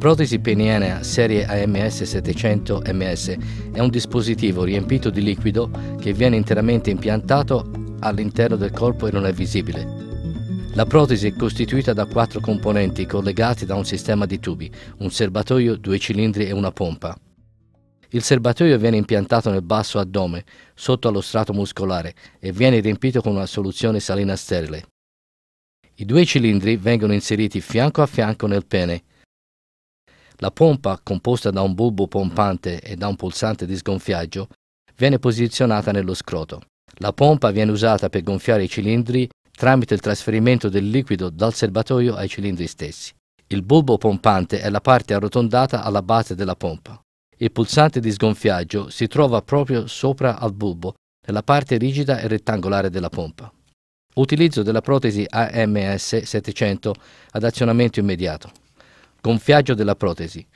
protesi penianea serie AMS 700 MS è un dispositivo riempito di liquido che viene interamente impiantato all'interno del corpo e non è visibile. La protesi è costituita da quattro componenti collegati da un sistema di tubi, un serbatoio, due cilindri e una pompa. Il serbatoio viene impiantato nel basso addome, sotto allo strato muscolare, e viene riempito con una soluzione salina sterile. I due cilindri vengono inseriti fianco a fianco nel pene la pompa, composta da un bulbo pompante e da un pulsante di sgonfiaggio, viene posizionata nello scroto. La pompa viene usata per gonfiare i cilindri tramite il trasferimento del liquido dal serbatoio ai cilindri stessi. Il bulbo pompante è la parte arrotondata alla base della pompa. Il pulsante di sgonfiaggio si trova proprio sopra al bulbo, nella parte rigida e rettangolare della pompa. Utilizzo della protesi AMS 700 ad azionamento immediato. Gonfiaggio della protesi.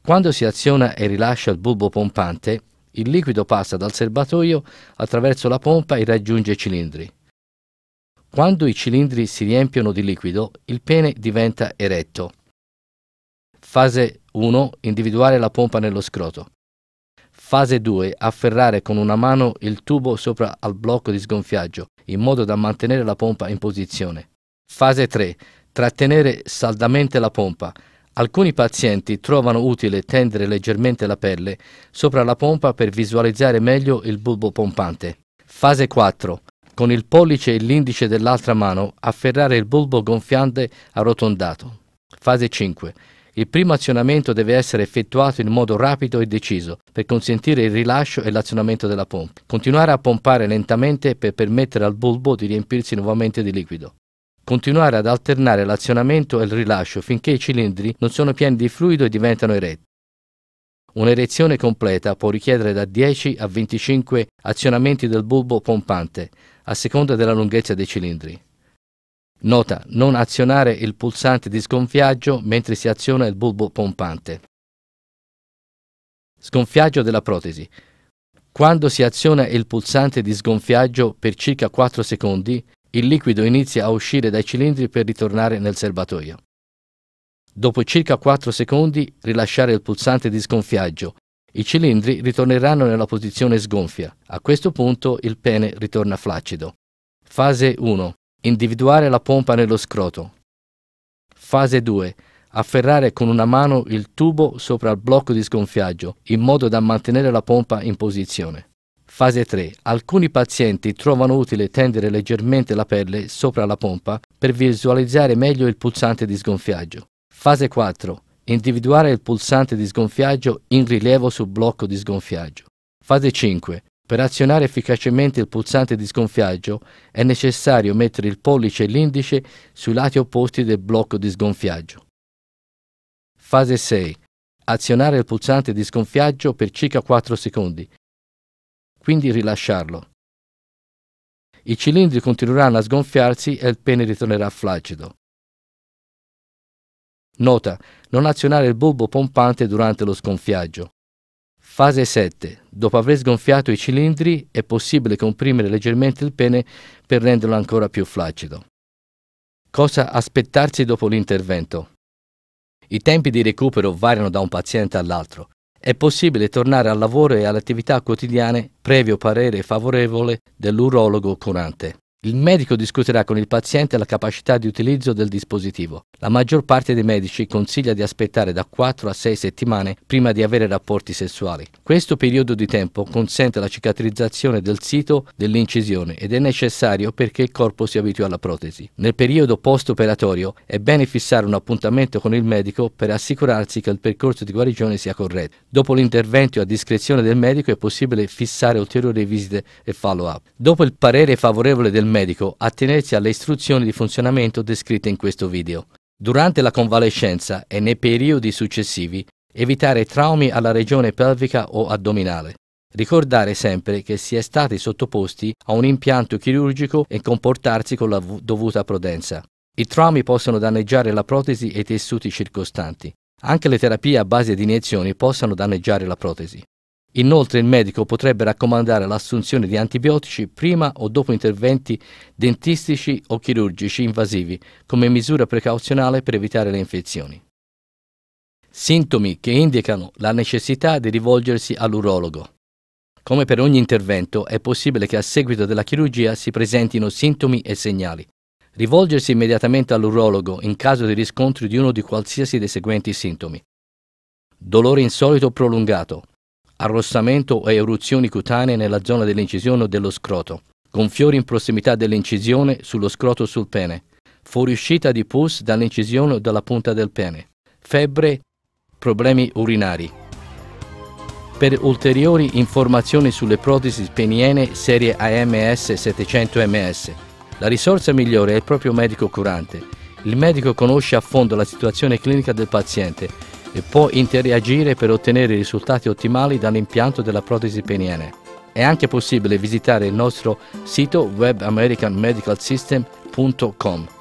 Quando si aziona e rilascia il bulbo pompante, il liquido passa dal serbatoio attraverso la pompa e raggiunge i cilindri. Quando i cilindri si riempiono di liquido, il pene diventa eretto. Fase 1. Individuare la pompa nello scroto. Fase 2. Afferrare con una mano il tubo sopra al blocco di sgonfiaggio, in modo da mantenere la pompa in posizione. Fase 3. Trattenere saldamente la pompa, Alcuni pazienti trovano utile tendere leggermente la pelle sopra la pompa per visualizzare meglio il bulbo pompante. Fase 4. Con il pollice e l'indice dell'altra mano afferrare il bulbo gonfiante arrotondato. Fase 5. Il primo azionamento deve essere effettuato in modo rapido e deciso per consentire il rilascio e l'azionamento della pompa. Continuare a pompare lentamente per permettere al bulbo di riempirsi nuovamente di liquido. Continuare ad alternare l'azionamento e il rilascio finché i cilindri non sono pieni di fluido e diventano eretti. Un'erezione completa può richiedere da 10 a 25 azionamenti del bulbo pompante, a seconda della lunghezza dei cilindri. Nota, non azionare il pulsante di sgonfiaggio mentre si aziona il bulbo pompante. Sgonfiaggio della protesi. Quando si aziona il pulsante di sgonfiaggio per circa 4 secondi, il liquido inizia a uscire dai cilindri per ritornare nel serbatoio. Dopo circa 4 secondi rilasciare il pulsante di sgonfiaggio. I cilindri ritorneranno nella posizione sgonfia. A questo punto il pene ritorna flaccido. Fase 1. Individuare la pompa nello scroto. Fase 2. Afferrare con una mano il tubo sopra il blocco di sgonfiaggio in modo da mantenere la pompa in posizione. Fase 3. Alcuni pazienti trovano utile tendere leggermente la pelle sopra la pompa per visualizzare meglio il pulsante di sgonfiaggio. Fase 4. Individuare il pulsante di sgonfiaggio in rilievo sul blocco di sgonfiaggio. Fase 5. Per azionare efficacemente il pulsante di sgonfiaggio è necessario mettere il pollice e l'indice sui lati opposti del blocco di sgonfiaggio. Fase 6. Azionare il pulsante di sgonfiaggio per circa 4 secondi quindi rilasciarlo. I cilindri continueranno a sgonfiarsi e il pene ritornerà flaccido. Nota: non azionare il bulbo pompante durante lo sgonfiaggio. Fase 7. Dopo aver sgonfiato i cilindri è possibile comprimere leggermente il pene per renderlo ancora più flaccido. Cosa aspettarsi dopo l'intervento? I tempi di recupero variano da un paziente all'altro è possibile tornare al lavoro e alle attività quotidiane previo parere favorevole dell'urologo curante. Il medico discuterà con il paziente la capacità di utilizzo del dispositivo. La maggior parte dei medici consiglia di aspettare da 4 a 6 settimane prima di avere rapporti sessuali. Questo periodo di tempo consente la cicatrizzazione del sito dell'incisione ed è necessario perché il corpo si abitua alla protesi. Nel periodo post-operatorio è bene fissare un appuntamento con il medico per assicurarsi che il percorso di guarigione sia corretto. Dopo l'intervento a discrezione del medico è possibile fissare ulteriori visite e follow-up. Dopo il parere favorevole del medico, medico attenersi alle istruzioni di funzionamento descritte in questo video. Durante la convalescenza e nei periodi successivi, evitare traumi alla regione pelvica o addominale. Ricordare sempre che si è stati sottoposti a un impianto chirurgico e comportarsi con la dovuta prudenza. I traumi possono danneggiare la protesi e i tessuti circostanti. Anche le terapie a base di iniezioni possono danneggiare la protesi. Inoltre il medico potrebbe raccomandare l'assunzione di antibiotici prima o dopo interventi dentistici o chirurgici invasivi come misura precauzionale per evitare le infezioni. Sintomi che indicano la necessità di rivolgersi all'urologo. Come per ogni intervento è possibile che a seguito della chirurgia si presentino sintomi e segnali. Rivolgersi immediatamente all'urologo in caso di riscontri di uno di qualsiasi dei seguenti sintomi. Dolore insolito prolungato, arrossamento e eruzioni cutanee nella zona dell'incisione o dello scroto, gonfiori in prossimità dell'incisione sullo scroto o sul pene, fuoriuscita di pus dall'incisione o dalla punta del pene, febbre, problemi urinari. Per ulteriori informazioni sulle protesi peniene serie AMS 700 MS, la risorsa migliore è il proprio medico curante. Il medico conosce a fondo la situazione clinica del paziente e può interagire per ottenere risultati ottimali dall'impianto della protesi peniene. È anche possibile visitare il nostro sito webamericanmedicalsystem.com.